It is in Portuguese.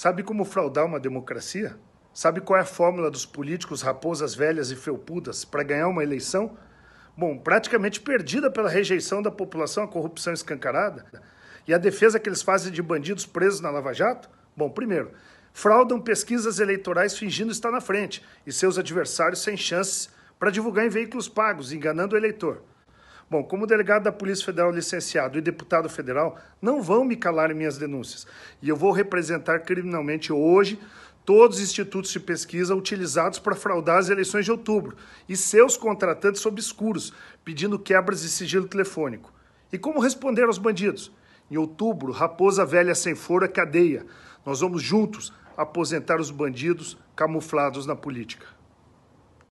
Sabe como fraudar uma democracia? Sabe qual é a fórmula dos políticos raposas velhas e felpudas para ganhar uma eleição? Bom, praticamente perdida pela rejeição da população à corrupção escancarada. E a defesa que eles fazem de bandidos presos na Lava Jato? Bom, primeiro, fraudam pesquisas eleitorais fingindo estar na frente e seus adversários sem chances para divulgar em veículos pagos, enganando o eleitor. Bom, como delegado da Polícia Federal licenciado e deputado federal, não vão me calar em minhas denúncias. E eu vou representar criminalmente hoje todos os institutos de pesquisa utilizados para fraudar as eleições de outubro e seus contratantes obscuros, pedindo quebras de sigilo telefônico. E como responder aos bandidos? Em outubro, Raposa Velha Sem Fora é cadeia. Nós vamos juntos aposentar os bandidos camuflados na política.